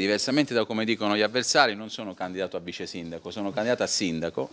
Diversamente da come dicono gli avversari, non sono candidato a vice sindaco, sono candidato a sindaco.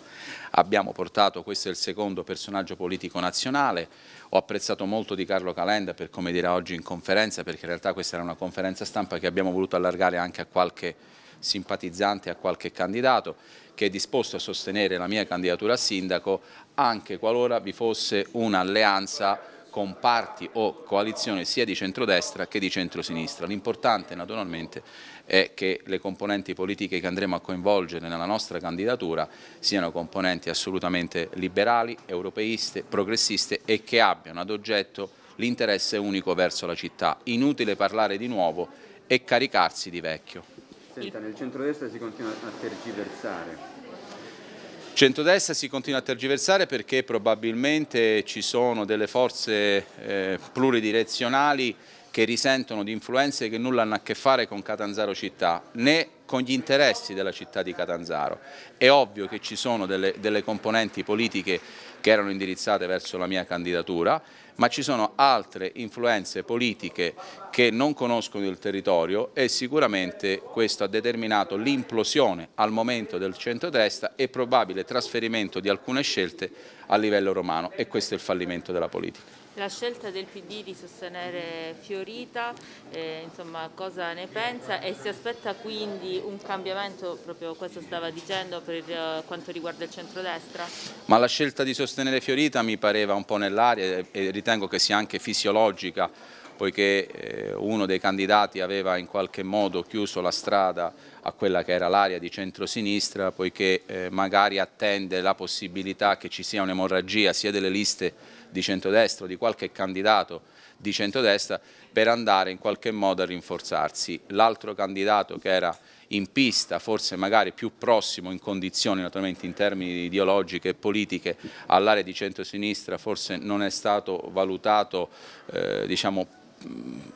Abbiamo portato, questo è il secondo personaggio politico nazionale. Ho apprezzato molto di Carlo Calenda per come dirà oggi in conferenza, perché in realtà questa era una conferenza stampa che abbiamo voluto allargare anche a qualche simpatizzante, a qualche candidato che è disposto a sostenere la mia candidatura a sindaco anche qualora vi fosse un'alleanza con parti o coalizione sia di centrodestra che di centrosinistra. L'importante naturalmente è che le componenti politiche che andremo a coinvolgere nella nostra candidatura siano componenti assolutamente liberali, europeiste, progressiste e che abbiano ad oggetto l'interesse unico verso la città. Inutile parlare di nuovo e caricarsi di vecchio. Senta, nel centrodestra si continua a tergiversare Centrodestra si continua a tergiversare perché probabilmente ci sono delle forze eh, pluridirezionali che risentono di influenze che nulla hanno a che fare con Catanzaro città né con gli interessi della città di Catanzaro. È ovvio che ci sono delle, delle componenti politiche che erano indirizzate verso la mia candidatura, ma ci sono altre influenze politiche che non conoscono il territorio e sicuramente questo ha determinato l'implosione al momento del centrodestra e probabile trasferimento di alcune scelte a livello romano e questo è il fallimento della politica. La scelta del PD di sostenere Fiorita, eh, insomma, cosa ne pensa e si aspetta quindi un cambiamento, proprio questo stava dicendo, per eh, quanto riguarda il centrodestra? Ma la scelta di sostenere Fiorita mi pareva un po' nell'aria e ritengo che sia anche fisiologica poiché eh, uno dei candidati aveva in qualche modo chiuso la strada a quella che era l'area di centrosinistra, poiché eh, magari attende la possibilità che ci sia un'emorragia sia delle liste di centrodestra o di qualche candidato di centrodestra per andare in qualche modo a rinforzarsi. L'altro candidato che era in pista, forse magari più prossimo in condizioni naturalmente in termini ideologiche e politiche all'area di centrosinistra, forse non è stato valutato eh, diciamo,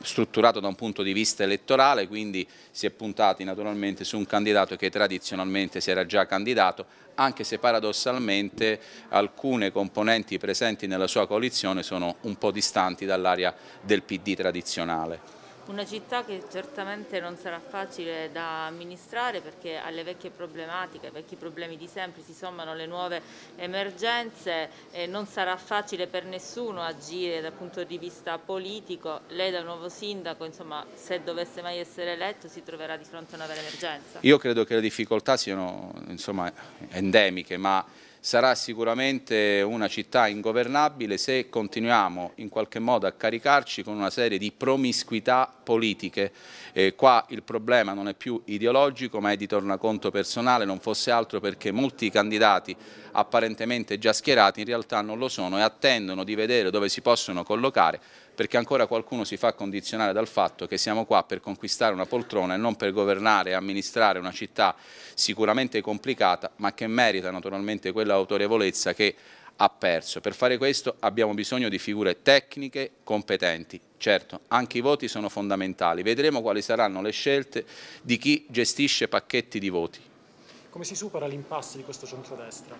strutturato da un punto di vista elettorale, quindi si è puntati naturalmente su un candidato che tradizionalmente si era già candidato, anche se paradossalmente alcune componenti presenti nella sua coalizione sono un po' distanti dall'area del PD tradizionale. Una città che certamente non sarà facile da amministrare perché alle vecchie problematiche, ai vecchi problemi di sempre si sommano le nuove emergenze, e non sarà facile per nessuno agire dal punto di vista politico, lei da nuovo sindaco, insomma, se dovesse mai essere eletto si troverà di fronte a una vera emergenza. Io credo che le difficoltà siano insomma, endemiche, ma sarà sicuramente una città ingovernabile se continuiamo in qualche modo a caricarci con una serie di promiscuità politiche. Eh, qua il problema non è più ideologico ma è di tornaconto personale, non fosse altro perché molti candidati apparentemente già schierati in realtà non lo sono e attendono di vedere dove si possono collocare perché ancora qualcuno si fa condizionare dal fatto che siamo qua per conquistare una poltrona e non per governare e amministrare una città sicuramente complicata ma che merita naturalmente quell'autorevolezza che ha perso. Per fare questo abbiamo bisogno di figure tecniche competenti. Certo, anche i voti sono fondamentali. Vedremo quali saranno le scelte di chi gestisce pacchetti di voti. Come si supera l'impasse di questo centrodestra?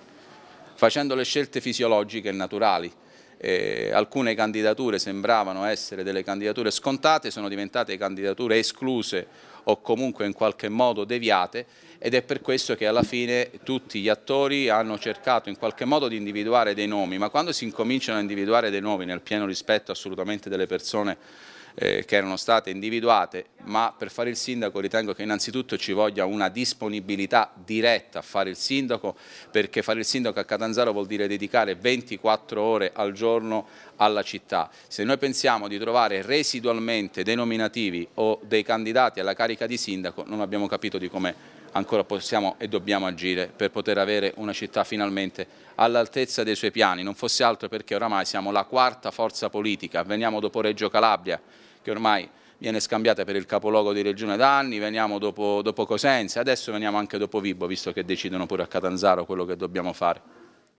Facendo le scelte fisiologiche e naturali eh, alcune candidature sembravano essere delle candidature scontate, sono diventate candidature escluse o comunque in qualche modo deviate ed è per questo che alla fine tutti gli attori hanno cercato in qualche modo di individuare dei nomi, ma quando si incominciano a individuare dei nomi nel pieno rispetto assolutamente delle persone eh, che erano state individuate, ma per fare il sindaco ritengo che innanzitutto ci voglia una disponibilità diretta a fare il sindaco, perché fare il sindaco a Catanzaro vuol dire dedicare 24 ore al giorno alla città. Se noi pensiamo di trovare residualmente dei nominativi o dei candidati alla carica di sindaco, non abbiamo capito di come ancora possiamo e dobbiamo agire per poter avere una città finalmente all'altezza dei suoi piani, non fosse altro perché oramai siamo la quarta forza politica, veniamo dopo Reggio Calabria che ormai viene scambiata per il capoluogo di regione da anni, veniamo dopo, dopo Cosenza, adesso veniamo anche dopo Vibo visto che decidono pure a Catanzaro quello che dobbiamo fare.